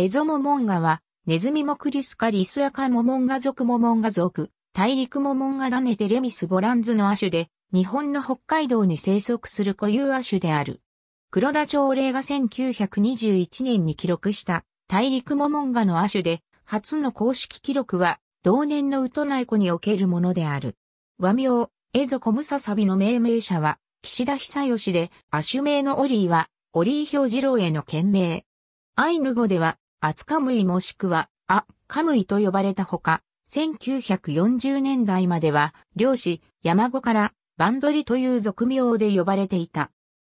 エゾモモンガは、ネズミモクリスカリスアカモモンガ族モモンガ族、大陸モモンガダネテレミスボランズの亜種で、日本の北海道に生息する固有亜種である。黒田朝礼が1921年に記録した大陸モモンガの亜種で、初の公式記録は、同年のウトナイ湖におけるものである。和名、エゾコムササビの命名者は、岸田久義で、亜種名のオリーは、オリー表次郎への県名。アイヌ語では、アツカムイもしくは、ア、カムイと呼ばれたほか、1940年代までは、漁師、山語から、バンドリという俗名で呼ばれていた。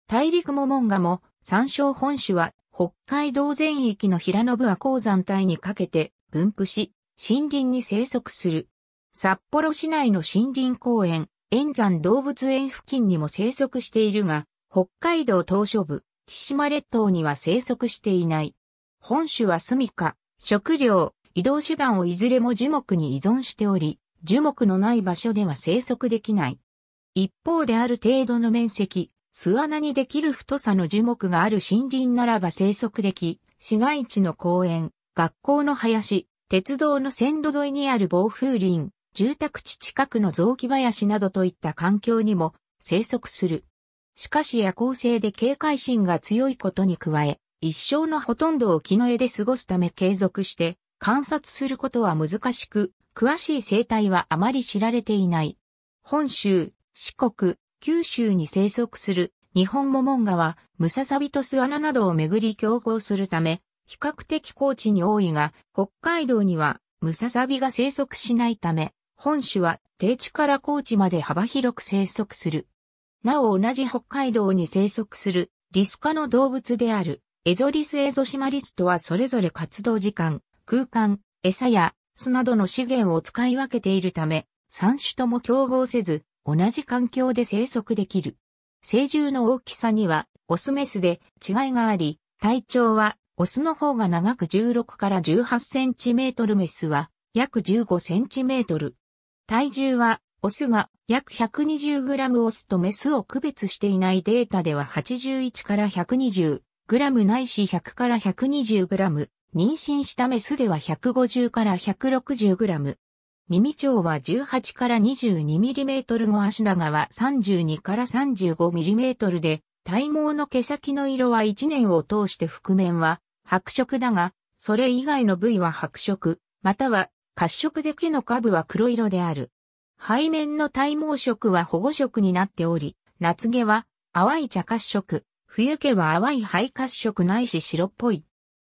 大陸モモンガも、山椒本種は、北海道全域の平野部亜鉱山帯にかけて分布し、森林に生息する。札幌市内の森林公園、円山動物園付近にも生息しているが、北海道島嶼部、千島列島には生息していない。本種は住処、食料、移動手段をいずれも樹木に依存しており、樹木のない場所では生息できない。一方である程度の面積、巣穴にできる太さの樹木がある森林ならば生息でき、市街地の公園、学校の林、鉄道の線路沿いにある防風林、住宅地近くの雑木林などといった環境にも生息する。しかし夜行性で警戒心が強いことに加え、一生のほとんどを木の絵で過ごすため継続して観察することは難しく、詳しい生態はあまり知られていない。本州、四国、九州に生息する日本モモンガはムササビと巣穴などをめぐり競合するため、比較的高地に多いが、北海道にはムササビが生息しないため、本種は低地から高地まで幅広く生息する。なお同じ北海道に生息するリス科の動物である。エゾリスエゾシマリスとはそれぞれ活動時間、空間、餌や巣などの資源を使い分けているため、三種とも競合せず、同じ環境で生息できる。成獣の大きさには、オスメスで違いがあり、体長は、オスの方が長く16から18センチメートルメスは、約15センチメートル。体重は、オスが約1 2 0ムオスとメスを区別していないデータでは81から120グラムないし100から120グラム、妊娠したメスでは150から160グラム。耳長は18から22ミリメートル後足長は32から35ミリメートルで、体毛の毛先の色は1年を通して覆面は白色だが、それ以外の部位は白色、または褐色で毛の下部は黒色である。背面の体毛色は保護色になっており、夏毛は淡い茶褐色、冬毛は淡い肺褐色ないし白っぽい。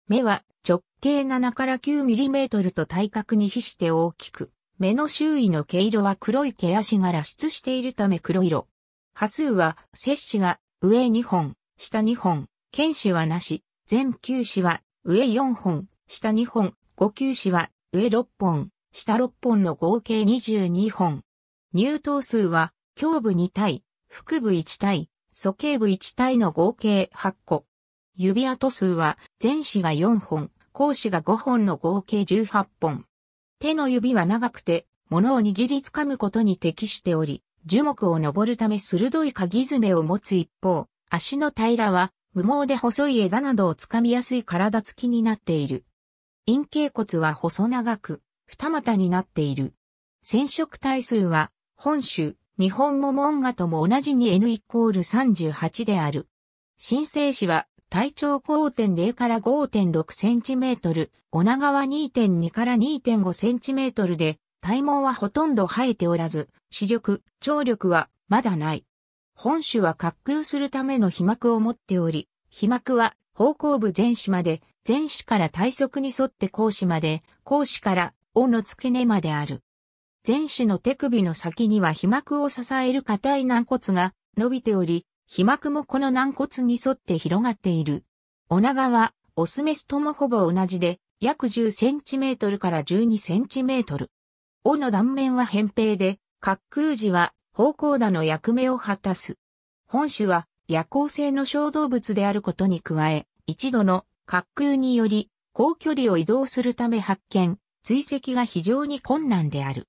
目は直径7から9ミリメートルと体格に比して大きく、目の周囲の毛色は黒い毛足が露出しているため黒色。波数は、摂氏が上2本、下2本、剣士はなし、全球歯は上4本、下2本、五球歯は上6本、下6本の合計22本。入刀数は、胸部2対、腹部1対、鼠径部1体の合計8個。指跡数は前肢が4本、後肢が5本の合計18本。手の指は長くて、物を握りつかむことに適しており、樹木を登るため鋭い鍵爪を持つ一方、足の平らは無毛で細い枝などをつかみやすい体つきになっている。陰茎骨は細長く、二股になっている。染色体数は、本種、日本もモンガとも同じに N イコール38である。新生子は体長5.0から5.6センチメートル、女川2.2から2.5センチメートルで、体毛はほとんど生えておらず、視力、聴力はまだない。本種は滑空するための皮膜を持っており、皮膜は方向部前肢まで、前肢から体側に沿って後肢まで、後肢から尾の付け根まである。前肢の手首の先には皮膜を支える硬い軟骨が伸びており、皮膜もこの軟骨に沿って広がっている。オナガは、オスメスともほぼ同じで、約10センチメートルから12センチメートル。尾の断面は扁平で、滑空時は方向打の役目を果たす。本種は夜行性の小動物であることに加え、一度の滑空により、高距離を移動するため発見、追跡が非常に困難である。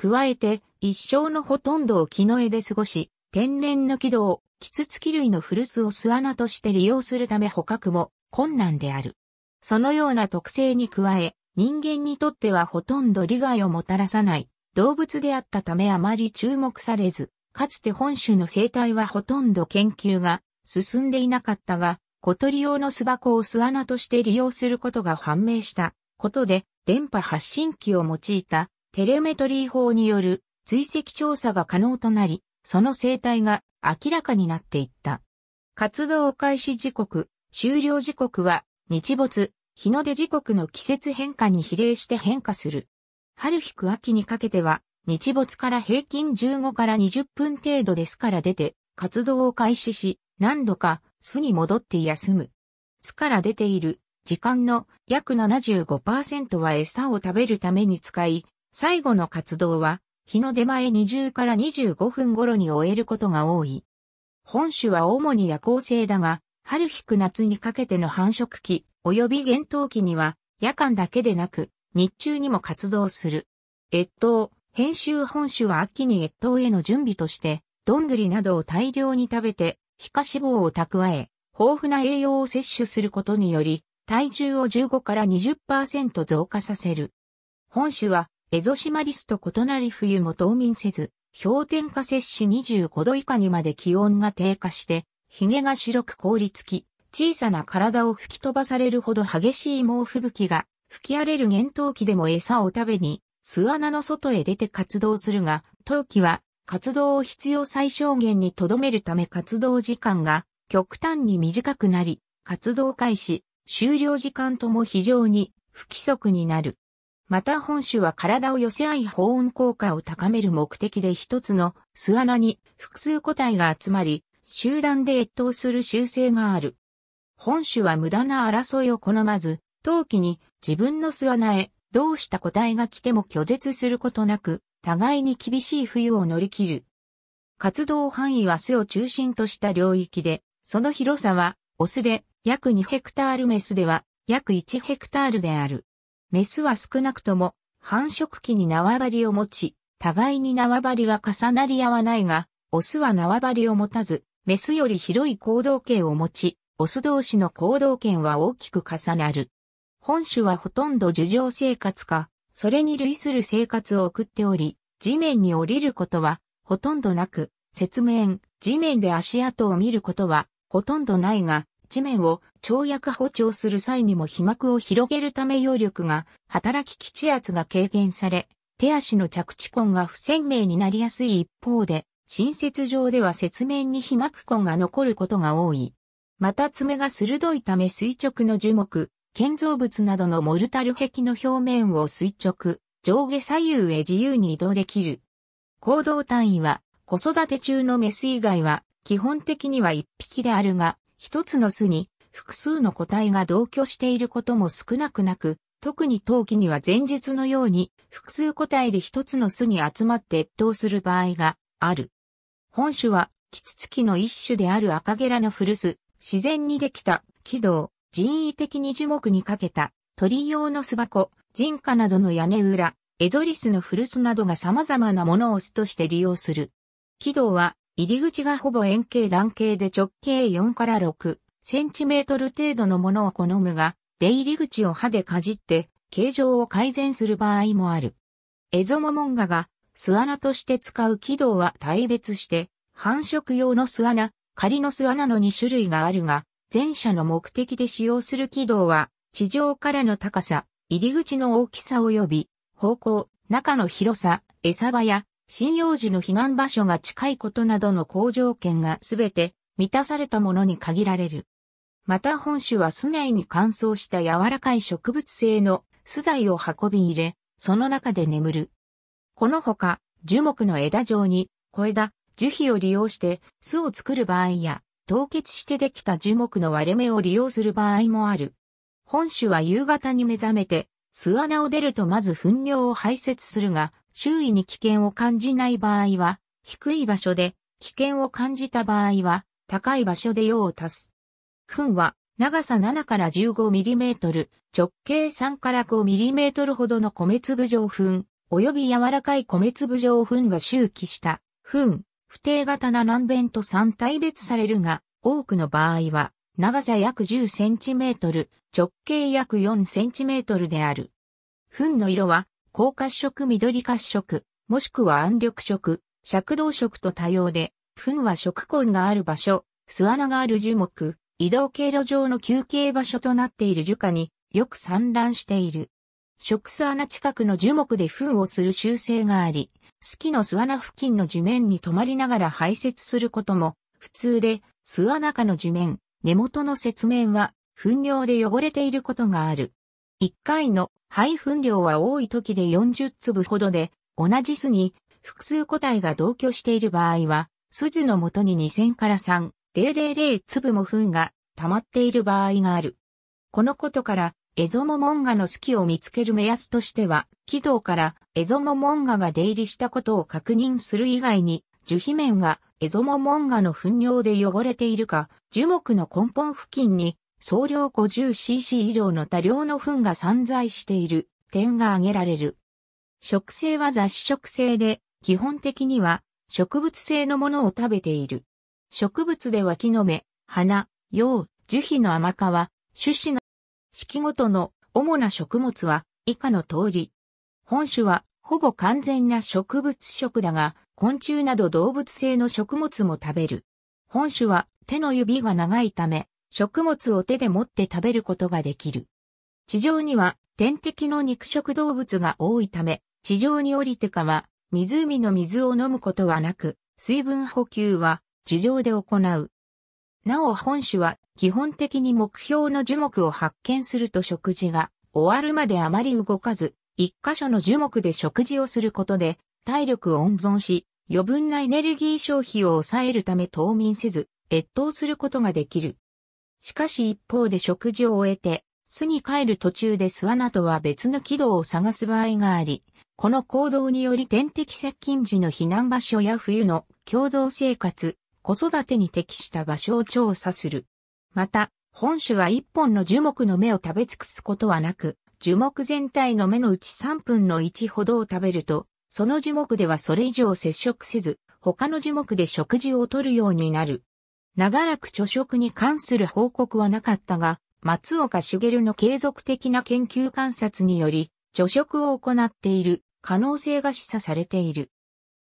加えて、一生のほとんどを木の絵で過ごし、天然の木道、キツツキ類の古巣を巣穴として利用するため捕獲も困難である。そのような特性に加え、人間にとってはほとんど利害をもたらさない動物であったためあまり注目されず、かつて本種の生態はほとんど研究が進んでいなかったが、小鳥用の巣箱を巣穴として利用することが判明したことで、電波発信機を用いたテレメトリー法による追跡調査が可能となり、その生態が明らかになっていった。活動開始時刻、終了時刻は日没、日の出時刻の季節変化に比例して変化する。春引く秋にかけては、日没から平均15から20分程度ですから出て、活動を開始し、何度か巣に戻って休む。巣から出ている時間の約75%は餌を食べるために使い、最後の活動は、日の出前20から25分頃に終えることが多い。本種は主に夜行性だが、春引く夏にかけての繁殖期、及び厳冬期には、夜間だけでなく、日中にも活動する。越冬、編集本種は秋に越冬への準備として、どんぐりなどを大量に食べて、皮下脂肪を蓄え、豊富な栄養を摂取することにより、体重を15から20%増加させる。本種はエゾシマリスと異なり冬も冬眠せず、氷点下摂氏25度以下にまで気温が低下して、髭が白く凍りつき、小さな体を吹き飛ばされるほど激しい猛吹雪が吹き荒れる厳冬期でも餌を食べに巣穴の外へ出て活動するが、冬季は活動を必要最小限に留めるため活動時間が極端に短くなり、活動開始、終了時間とも非常に不規則になる。また本種は体を寄せ合い保温効果を高める目的で一つの巣穴に複数個体が集まり、集団で越冬する習性がある。本種は無駄な争いを好まず、陶器に自分の巣穴へどうした個体が来ても拒絶することなく、互いに厳しい冬を乗り切る。活動範囲は巣を中心とした領域で、その広さは、オスで約2ヘクタールメスでは約1ヘクタールである。メスは少なくとも繁殖期に縄張りを持ち、互いに縄張りは重なり合わないが、オスは縄張りを持たず、メスより広い行動圏を持ち、オス同士の行動圏は大きく重なる。本種はほとんど樹上生活か、それに類する生活を送っており、地面に降りることはほとんどなく、雪面、地面で足跡を見ることはほとんどないが、地面を跳躍補聴する際にも被膜を広げるため揚力が働き基地圧が軽減され、手足の着地痕が不鮮明になりやすい一方で、新設上では雪面に被膜痕が残ることが多い。また爪が鋭いため垂直の樹木、建造物などのモルタル壁の表面を垂直、上下左右へ自由に移動できる。行動単位は、子育て中のメス以外は、基本的には一匹であるが、一つの巣に複数の個体が同居していることも少なくなく、特に冬季には前述のように複数個体で一つの巣に集まって越冬する場合がある。本種はキツツキの一種である赤ゲラの古巣、自然にできた軌道、人為的に樹木にかけた鳥用の巣箱、人家などの屋根裏、エゾリスの古巣などが様々なものを巣として利用する。軌道は入り口がほぼ円形卵形で直径4から6センチメートル程度のものを好むが、出入り口を歯でかじって、形状を改善する場合もある。エゾモモンガが巣穴として使う軌道は大別して、繁殖用の巣穴、仮の巣穴の2種類があるが、前者の目的で使用する軌道は、地上からの高さ、入り口の大きさ及び、方向、中の広さ、餌場や針葉樹の避難場所が近いことなどの好条件がすべて満たされたものに限られる。また本種は巣内に乾燥した柔らかい植物性の巣材を運び入れ、その中で眠る。このほか、樹木の枝状に小枝、樹皮を利用して巣を作る場合や、凍結してできた樹木の割れ目を利用する場合もある。本種は夕方に目覚めて、巣穴を出るとまず糞尿を排泄するが、周囲に危険を感じない場合は、低い場所で、危険を感じた場合は、高い場所で用を足す。糞は、長さ7から1 5トル、直径3から5トルほどの米粒状お及び柔らかい米粒状糞が周期した、糞、不定型な軟弁と3体別されるが、多くの場合は、長さ約1 0トル、直径約4トルである。糞の色は、高褐色緑褐色、もしくは暗緑色、赤銅色と多様で、糞は食根がある場所、巣穴がある樹木、移動経路上の休憩場所となっている樹下によく散乱している。食巣穴近くの樹木で糞をする習性があり、好きの巣穴付近の地面に止まりながら排泄することも普通で、巣穴下の地面、根元の雪面は糞尿で汚れていることがある。1回の配粉量は多い時で40粒ほどで、同じ巣に複数個体が同居している場合は、筋の元に2000から3000粒も糞が溜まっている場合がある。このことから、エゾモモンガの隙を見つける目安としては、軌道からエゾモモンガが出入りしたことを確認する以外に、樹皮面がエゾモモンガの糞尿で汚れているか、樹木の根本付近に総量 50cc 以上の多量の糞が散在している点が挙げられる。食性は雑食性で、基本的には植物性のものを食べている。植物では木の芽、花、葉、樹皮の甘皮、種子の四季ごとの主な食物は以下の通り。本種はほぼ完全な植物食だが、昆虫など動物性の食物も食べる。本種は手の指が長いため、食物を手で持って食べることができる。地上には天敵の肉食動物が多いため、地上に降りてかは湖の水を飲むことはなく、水分補給は地上で行う。なお本種は基本的に目標の樹木を発見すると食事が終わるまであまり動かず、一箇所の樹木で食事をすることで体力を温存し、余分なエネルギー消費を抑えるため冬眠せず、越冬することができる。しかし一方で食事を終えて、巣に帰る途中で巣穴とは別の軌道を探す場合があり、この行動により天敵接近時の避難場所や冬の共同生活、子育てに適した場所を調査する。また、本種は一本の樹木の芽を食べ尽くすことはなく、樹木全体の芽のうち3分の1ほどを食べると、その樹木ではそれ以上接触せず、他の樹木で食事をとるようになる。長らく著職に関する報告はなかったが、松岡茂の継続的な研究観察により、除職を行っている可能性が示唆されている。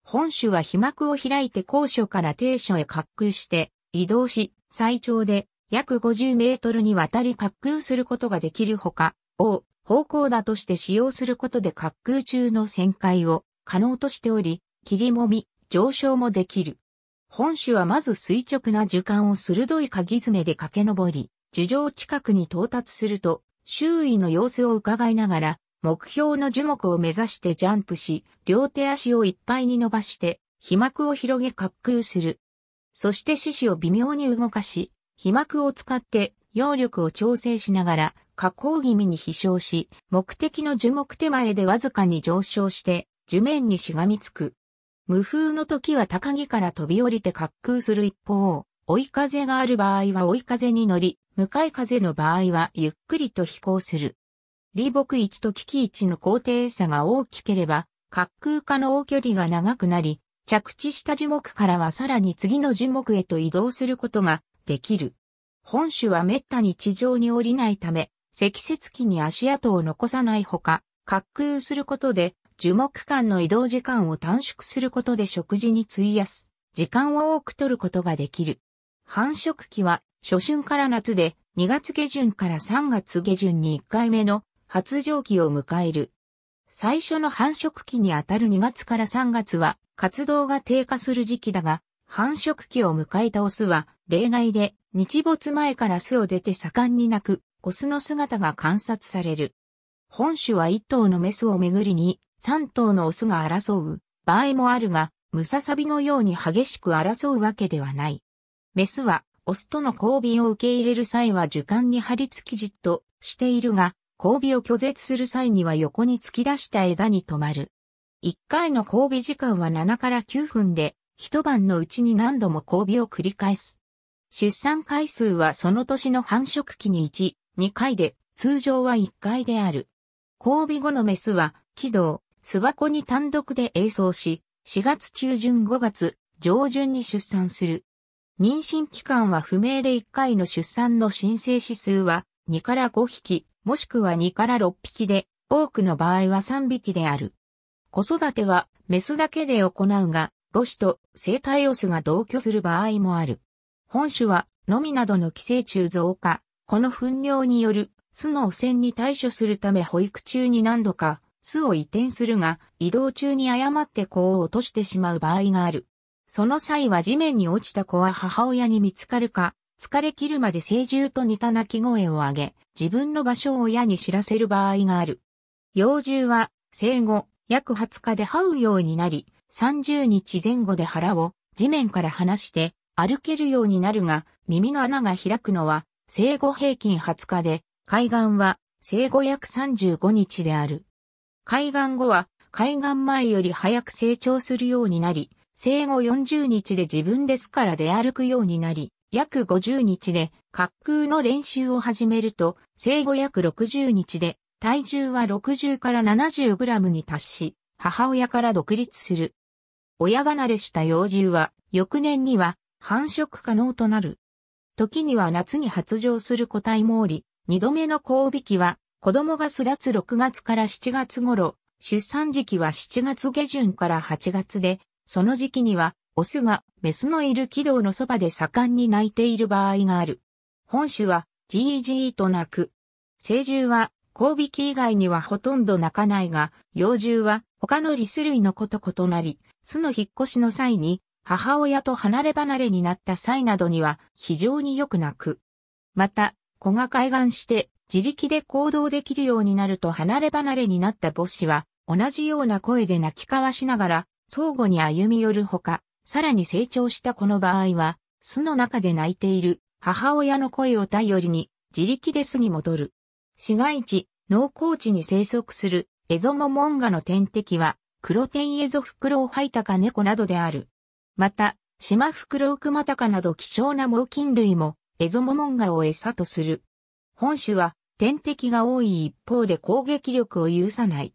本種は被膜を開いて高所から低所へ滑空して移動し、最長で約50メートルにわたり滑空することができるほか、を方向だとして使用することで滑空中の旋回を可能としており、切りもみ、上昇もできる。本種はまず垂直な樹幹を鋭い鍵爪で駆け上り、樹上近くに到達すると、周囲の様子を伺いながら、目標の樹木を目指してジャンプし、両手足をいっぱいに伸ばして、飛膜を広げ滑空する。そして四肢を微妙に動かし、被膜を使って揚力を調整しながら、下降気味に飛翔し、目的の樹木手前でわずかに上昇して、樹面にしがみつく。無風の時は高木から飛び降りて滑空する一方、追い風がある場合は追い風に乗り、向かい風の場合はゆっくりと飛行する。李牧位と危機位の高低差が大きければ、滑空化の大距離が長くなり、着地した樹木からはさらに次の樹木へと移動することができる。本種は滅多に地上に降りないため、積雪期に足跡を残さないほか、滑空することで樹木間の移動時間を短縮することで食事に費やす、時間を多く取ることができる。繁殖期は、初春から夏で、2月下旬から3月下旬に1回目の発情期を迎える。最初の繁殖期にあたる2月から3月は活動が低下する時期だが、繁殖期を迎えたオスは例外で日没前から巣を出て盛んに鳴くオスの姿が観察される。本種は1頭のメスをめぐりに3頭のオスが争う場合もあるが、ムササビのように激しく争うわけではない。メスは、オスとの交尾を受け入れる際は樹間に張り付きじっとしているが、交尾を拒絶する際には横に突き出した枝に止まる。1回の交尾時間は7から9分で、一晩のうちに何度も交尾を繰り返す。出産回数はその年の繁殖期に1、2回で、通常は1回である。交尾後のメスは、軌道、諏訪湖に単独で営巣し、4月中旬5月上旬に出産する。妊娠期間は不明で1回の出産の申請指数は2から5匹、もしくは2から6匹で、多くの場合は3匹である。子育てはメスだけで行うが、母子と生体オスが同居する場合もある。本種は、のみなどの寄生虫増加、この糞尿による巣の汚染に対処するため保育中に何度か巣を移転するが、移動中に誤って子を落としてしまう場合がある。その際は地面に落ちた子は母親に見つかるか、疲れ切るまで成獣と似た鳴き声を上げ、自分の場所を親に知らせる場合がある。幼獣は、生後、約20日で這うようになり、30日前後で腹を地面から離して歩けるようになるが、耳の穴が開くのは生後平均20日で、海岸は生後約35日である。海岸後は、海岸前より早く成長するようになり、生後40日で自分ですから出歩くようになり、約50日で滑空の練習を始めると、生後約60日で体重は60から70グラムに達し、母親から独立する。親離れした幼獣は、翌年には繁殖可能となる。時には夏に発情する個体もおり、二度目の交尾期は子供が巣立つ6月から7月頃、出産時期は7月下旬から8月で、その時期には、オスがメスのいる軌道のそばで盛んに鳴いている場合がある。本種は、g ージと鳴く。成獣は、交尾期以外にはほとんど鳴かないが、幼獣は他のリス類の子と異なり、巣の引っ越しの際に、母親と離れ離れになった際などには非常によく鳴く。また、子が海岸して自力で行動できるようになると離れ離れになった母子は、同じような声で泣き交わしながら、相互に歩み寄るほか、さらに成長したこの場合は、巣の中で泣いている母親の声を頼りに、自力で巣に戻る。市街地、農耕地に生息するエゾモモンガの天敵は、クロテンエゾフクロウハイタカネコなどである。また、シマフクロウクマタカなど希少な猛禽類もエゾモモンガを餌とする。本種は天敵が多い一方で攻撃力を有さない。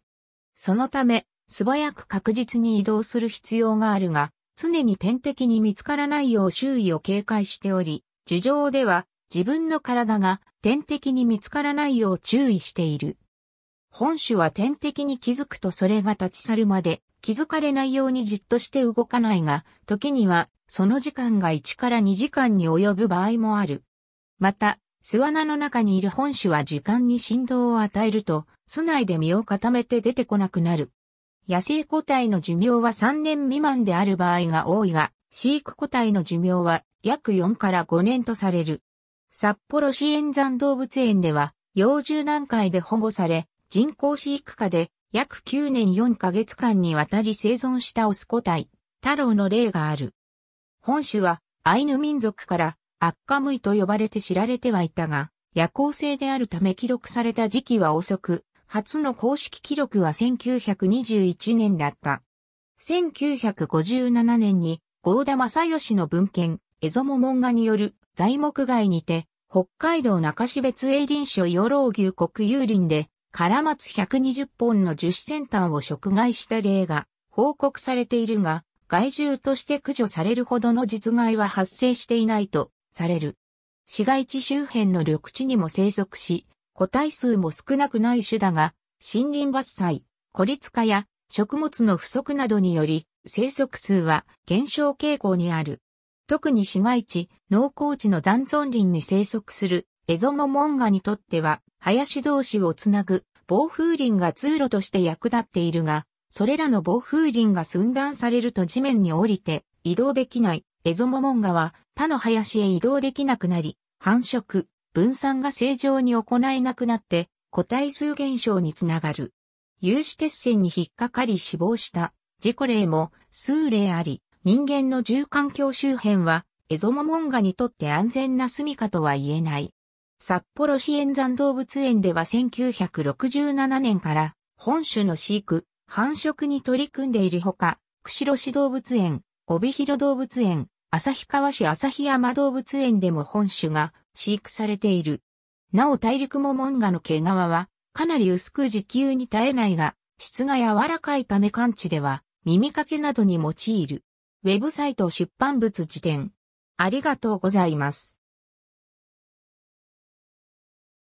そのため、素早く確実に移動する必要があるが、常に天敵に見つからないよう周囲を警戒しており、樹上では自分の体が天敵に見つからないよう注意している。本種は天敵に気づくとそれが立ち去るまで気づかれないようにじっとして動かないが、時にはその時間が1から2時間に及ぶ場合もある。また、巣穴の中にいる本種は時間に振動を与えると、巣内で身を固めて出てこなくなる。野生個体の寿命は3年未満である場合が多いが、飼育個体の寿命は約4から5年とされる。札幌市円山動物園では、幼獣段階で保護され、人工飼育下で約9年4ヶ月間にわたり生存したオス個体、太郎の例がある。本種はアイヌ民族からアッカムイと呼ばれて知られてはいたが、夜行性であるため記録された時期は遅く、初の公式記録は1921年だった。1957年に、合田正義の文献、エゾモモンガによる材木街にて、北海道中標津営林所養老牛国有林で、唐松120本の樹脂先端を食害した例が報告されているが、害獣として駆除されるほどの実害は発生していないとされる。市街地周辺の緑地にも生息し、個体数も少なくない種だが、森林伐採、孤立化や食物の不足などにより、生息数は減少傾向にある。特に市街地、農耕地の残存林に生息するエゾモモンガにとっては、林同士をつなぐ防風林が通路として役立っているが、それらの防風林が寸断されると地面に降りて移動できないエゾモモンガは他の林へ移動できなくなり、繁殖、分散が正常に行えなくなって個体数減少につながる。有刺鉄線に引っかかり死亡した事故例も数例あり、人間の住環境周辺はエゾモモンガにとって安全な住処とは言えない。札幌市沿山動物園では1967年から本種の飼育、繁殖に取り組んでいるほか、釧路市動物園、帯広動物園、旭川市旭山動物園でも本種が飼育されている。なお大陸モモンガの毛皮はかなり薄く時給に耐えないが、質が柔らかいため感知では耳かけなどに用いる。ウェブサイト出版物辞典。ありがとうございます。